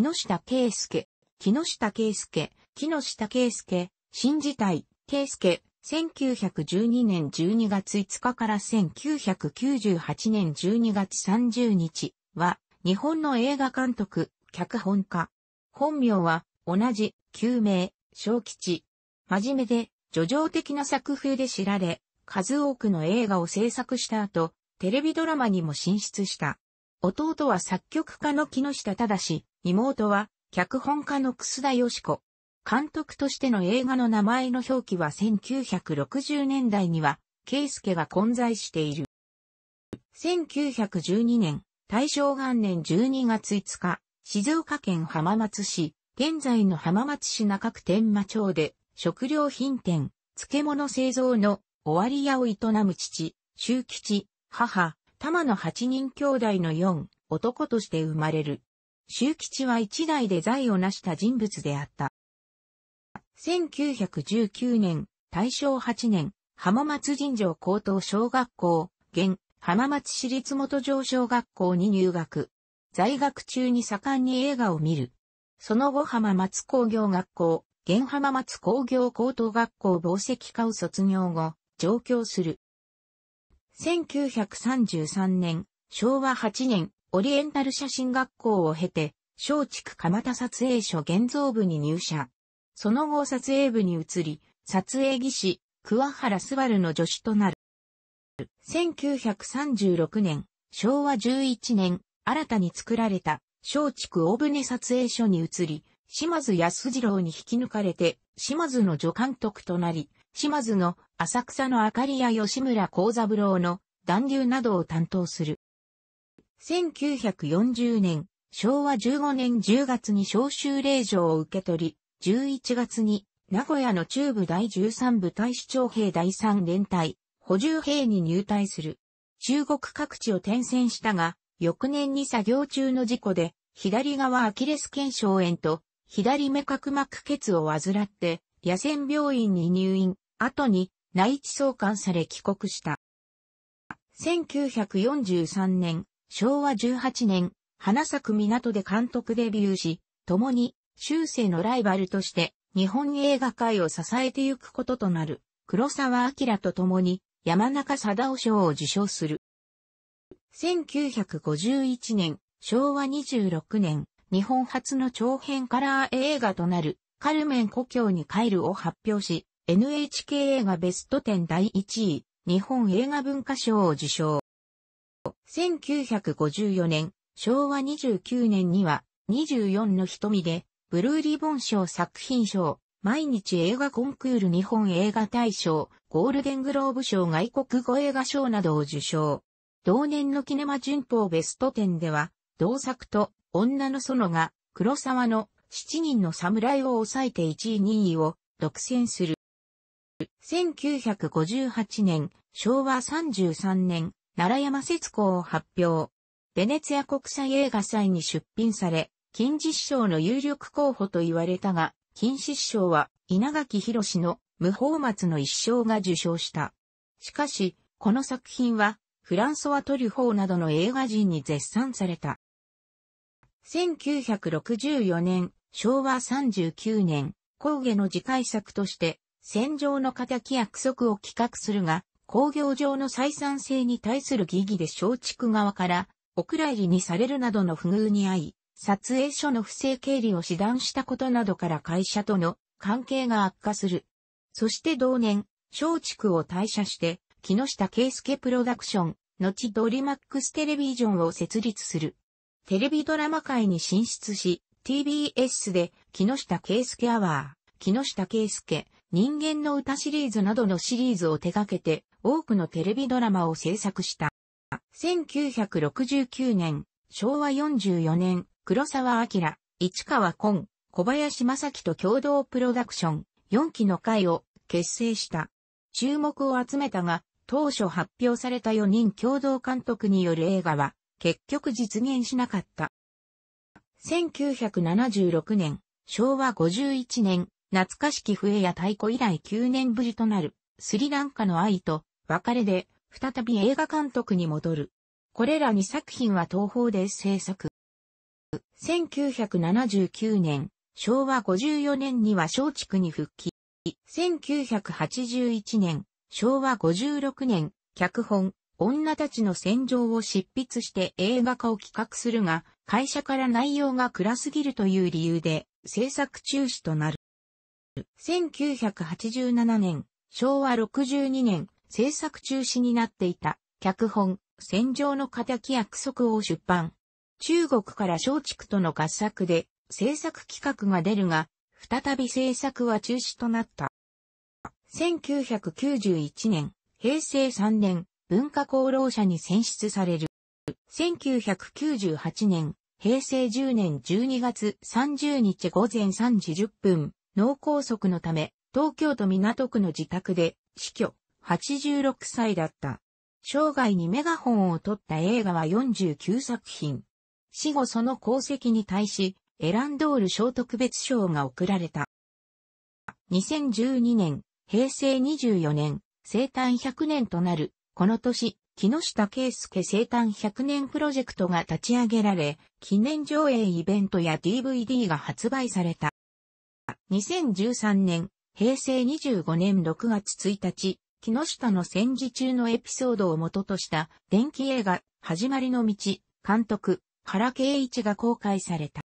木下圭介、木下圭介、木下圭介、新時代、圭介、1912年12月5日から1998年12月30日は、日本の映画監督、脚本家。本名は、同じ、旧名、小吉。真面目で、叙情的な作風で知られ、数多くの映画を制作した後、テレビドラマにも進出した。弟は作曲家の木下し、妹は脚本家の楠田よし子。監督としての映画の名前の表記は1960年代には、圭介が混在している。1912年、大正元年12月5日、静岡県浜松市、現在の浜松市中区天馬町で、食料品店、漬物製造の終わり屋を営む父、周吉、母、玉の八人兄弟の四男として生まれる。周吉は一代で財を成した人物であった。1919年、大正8年、浜松尋常高等小学校、現、浜松市立元城小学校に入学。在学中に盛んに映画を見る。その後浜松工業学校、現浜松工業高等学校防石科を卒業後、上京する。1933年、昭和8年、オリエンタル写真学校を経て、松竹蒲田撮影所現像部に入社。その後撮影部に移り、撮影技師、桑原すばるの助手となる。1936年、昭和11年、新たに作られた、松竹大船撮影所に移り、島津安次郎に引き抜かれて、島津の助監督となり、島津の浅草の明かりや吉村幸三郎の暖流などを担当する。1940年、昭和15年10月に召集令状を受け取り、11月に名古屋の中部第13部隊市長兵第3連隊、補充兵に入隊する。中国各地を転戦したが、翌年に作業中の事故で、左側アキレス腱症炎と、左目角膜血を患って、野戦病院に入院。後に内地送還され帰国した。1943年、昭和18年、花咲く港で監督デビューし、共に、終生のライバルとして、日本映画界を支えてゆくこととなる、黒沢明と共に、山中貞夫賞を受賞する。1951年、昭和26年、日本初の長編カラー映画となる、カルメン故郷に帰るを発表し、NHK 映画ベスト10第1位、日本映画文化賞を受賞。1954年、昭和29年には、24の瞳で、ブルーリボン賞作品賞、毎日映画コンクール日本映画大賞、ゴールデングローブ賞外国語映画賞などを受賞。同年のキネマ旬報ベスト10では、同作と女の園が黒沢の7人の侍を抑えて1位2位を独占する。1958年、昭和33年、奈良山節子を発表。ベネツィア国際映画祭に出品され、金獅子賞の有力候補と言われたが、金獅子賞は稲垣博の無法末の一生が受賞した。しかし、この作品は、フランソワ・トリュフォーなどの映画人に絶賛された。1964年、昭和39年、工芸の次回作として、戦場の敵約束を企画するが、工業上の採算性に対する疑義で松竹側から、お蔵入りにされるなどの不遇に遭い、撮影所の不正経理を指断したことなどから会社との関係が悪化する。そして同年、松竹を退社して、木下圭介プロダクション、後ドリマックステレビジョンを設立する。テレビドラマ界に進出し、TBS で木下圭介アワー、木下圭介、人間の歌シリーズなどのシリーズを手掛けて、多くのテレビドラマを制作した。1969年、昭和44年、黒沢明、市川昆、小林正樹と共同プロダクション、4期の会を結成した。注目を集めたが、当初発表された4人共同監督による映画は、結局実現しなかった。1976年、昭和51年、懐かしき笛や太鼓以来9年ぶりとなる、スリランカの愛と別れで、再び映画監督に戻る。これら2作品は東方で制作。1979年、昭和54年には松竹に復帰。1981年、昭和56年、脚本、女たちの戦場を執筆して映画化を企画するが、会社から内容が暗すぎるという理由で制作中止となる。1987年、昭和62年、制作中止になっていた、脚本、戦場の仇約束を出版。中国から松竹との合作で、制作企画が出るが、再び制作は中止となった。1991年、平成3年、文化功労者に選出される。1998年、平成10年12月30日午前3時10分、脳梗塞のため、東京都港区の自宅で死去、86歳だった。生涯にメガホンを取った映画は49作品。死後その功績に対し、エランドール賞特別賞が贈られた。2012年、平成24年、生誕100年となる、この年、木下圭介生誕100年プロジェクトが立ち上げられ、記念上映イベントや DVD が発売された。2013年、平成25年6月1日、木下の戦時中のエピソードを元とした電気映画、始まりの道、監督、原圭一が公開された。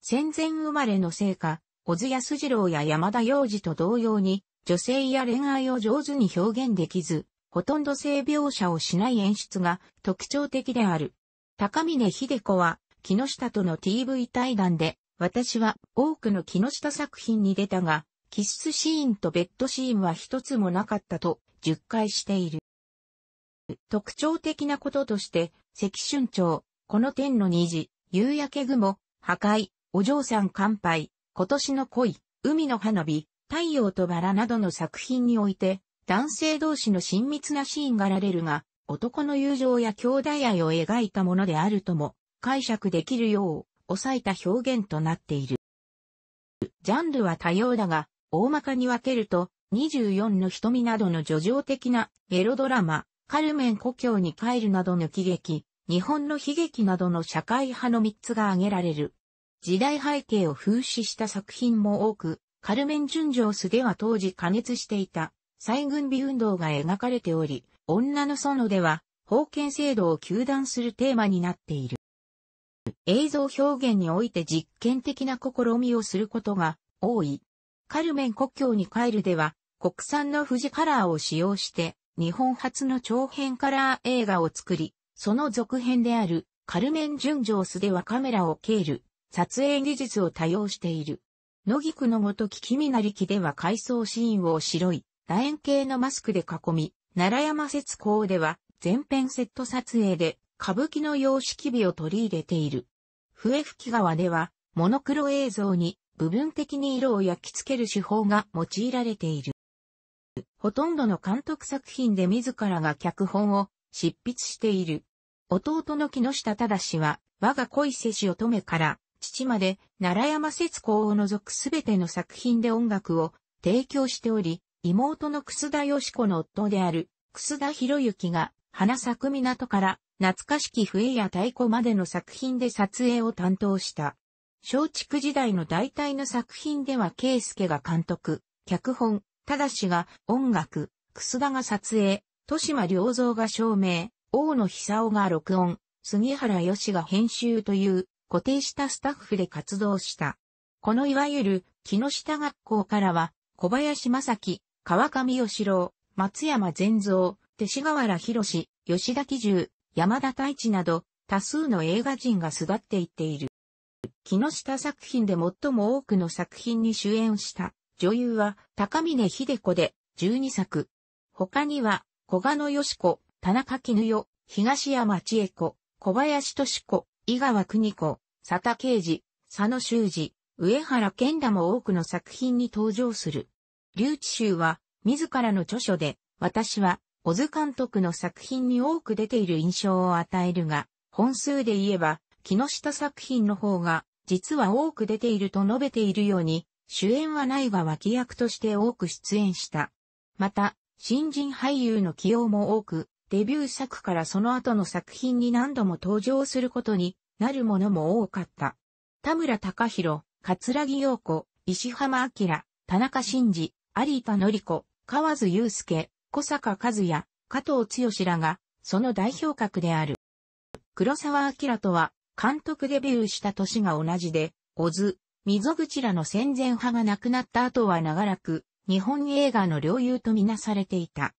戦前生まれの成果、小津安二郎や山田洋次と同様に、女性や恋愛を上手に表現できず、ほとんど性描写をしない演出が特徴的である。高峰秀子は、木下との TV 対談で、私は多くの木下作品に出たが、キッスシーンとベッドシーンは一つもなかったと、十回している。特徴的なこととして、赤春鳥、この天の虹、夕焼け雲、破壊、お嬢さん乾杯、今年の恋、海の花火、太陽とバラなどの作品において、男性同士の親密なシーンがられるが、男の友情や兄弟愛を描いたものであるとも解釈できるよう、抑えた表現となっている。ジャンルは多様だが、大まかに分けると、24の瞳などの叙情的なゲロドラマ、カルメン故郷に帰るなどの喜劇、日本の悲劇などの社会派の3つが挙げられる。時代背景を風刺した作品も多く、カルメン純情すげは当時加熱していた、再軍備運動が描かれており、女の園では、封建制度を求断するテーマになっている。映像表現において実験的な試みをすることが多い。カルメン国境に帰るでは、国産の富士カラーを使用して、日本初の長編カラー映画を作り、その続編である、カルメン・純情スではカメラをケール、撮影技術を多用している。野菊のごとき君なりきでは回想シーンを白い、楕円形のマスクで囲み、奈良山節港では、全編セット撮影で、歌舞伎の様式美を取り入れている。笛吹川では、モノクロ映像に部分的に色を焼き付ける手法が用いられている。ほとんどの監督作品で自らが脚本を執筆している。弟の木下正は、我が恋世し乙女から、父まで、奈良山節子を除くすべての作品で音楽を提供しており、妹の楠田義子の夫である、楠田博之が、花咲く港から懐かしき笛や太鼓までの作品で撮影を担当した。松竹時代の大体の作品では圭介が監督、脚本、忠しが音楽、楠田が撮影、豊島良造が照明、大野久夫が録音、杉原義が編集という固定したスタッフで活動した。このいわゆる木下学校からは小林正樹、川上義郎、松山善造、勅使河原博吉田喜重、山田太一など多数の映画人が巣立っていっている。木下作品で最も多くの作品に主演した女優は高峰秀子で12作。他には小賀野義し子、田中絹代、東山千恵子、小林敏子、井川邦子、佐田啓二、佐野修二、上原健らも多くの作品に登場する。留置集は自らの著書で私は小津監督の作品に多く出ている印象を与えるが、本数で言えば、木下作品の方が、実は多く出ていると述べているように、主演はないが脇役として多く出演した。また、新人俳優の起用も多く、デビュー作からその後の作品に何度も登場することになるものも多かった。田村隆弘、桂木陽子、石浜明、田中真二、有田紀子、河津祐介、小坂和也、加藤剛らが、その代表格である。黒沢明とは、監督デビューした年が同じで、小津、溝口らの戦前派が亡くなった後は長らく、日本映画の領有とみなされていた。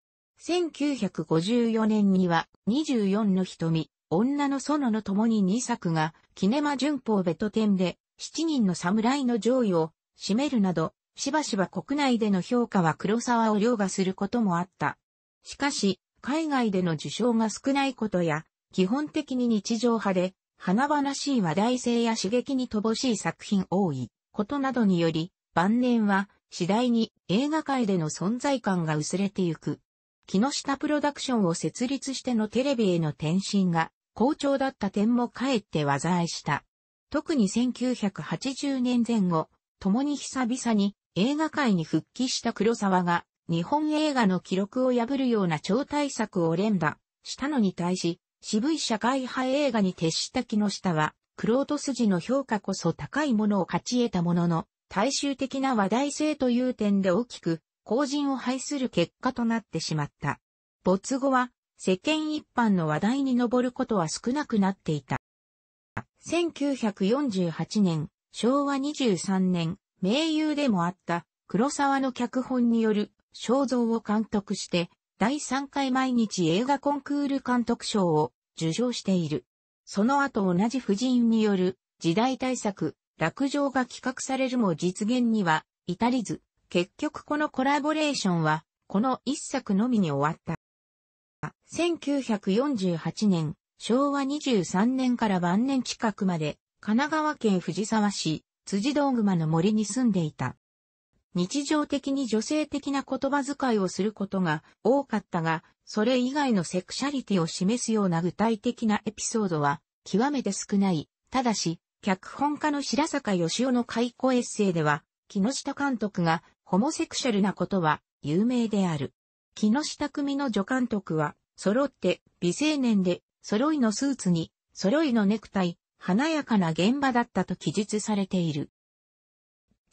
1954年には、24の瞳、女の園の共に2作が、キネマ旬報ベト展で、7人の侍の上位を占めるなど、しばしば国内での評価は黒沢を凌駕することもあった。しかし、海外での受賞が少ないことや、基本的に日常派で、華々しい話題性や刺激に乏しい作品多いことなどにより、晩年は次第に映画界での存在感が薄れてゆく。木下プロダクションを設立してのテレビへの転身が好調だった点もかえって技あいした。特に1980年前後、共に久々に映画界に復帰した黒沢が、日本映画の記録を破るような超大作を連打したのに対し、渋い社会派映画に徹した木下は、クロート筋の評価こそ高いものを勝ち得たものの、大衆的な話題性という点で大きく、後陣を排する結果となってしまった。没後は、世間一般の話題に上ることは少なくなっていた。1948年、昭和23年、名優でもあった黒沢の脚本による肖像を監督して、第3回毎日映画コンクール監督賞を受賞している。その後同じ婦人による時代対策、落城が企画されるも実現には至りず、結局このコラボレーションは、この一作のみに終わった。1948年、昭和23年から晩年近くまで、神奈川県藤沢市、辻堂熊の森に住んでいた。日常的に女性的な言葉遣いをすることが多かったが、それ以外のセクシャリティを示すような具体的なエピソードは極めて少ない。ただし、脚本家の白坂義雄の解雇エッセイでは、木下監督がホモセクシャルなことは有名である。木下組の助監督は、揃って美青年で、揃いのスーツに、揃いのネクタイ、華やかな現場だったと記述されている。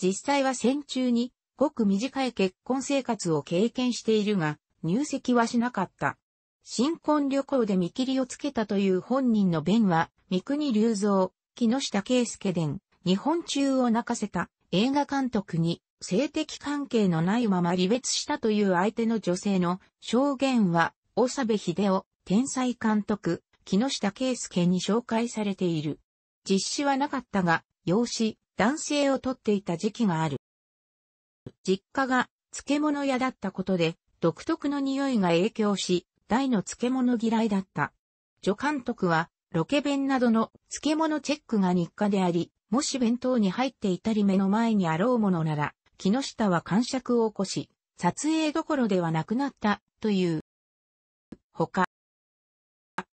実際は戦中にごく短い結婚生活を経験しているが、入籍はしなかった。新婚旅行で見切りをつけたという本人の弁は、三国隆三、木下圭介伝、日本中を泣かせた映画監督に性的関係のないまま離別したという相手の女性の証言は、長部秀夫、天才監督、木下圭介に紹介されている。実施はなかったが、養子、男性を取っていた時期がある。実家が漬物屋だったことで、独特の匂いが影響し、大の漬物嫌いだった。助監督は、ロケ弁などの漬物チェックが日課であり、もし弁当に入っていたり目の前にあろうものなら、木下は感触を起こし、撮影どころではなくなった、という。他、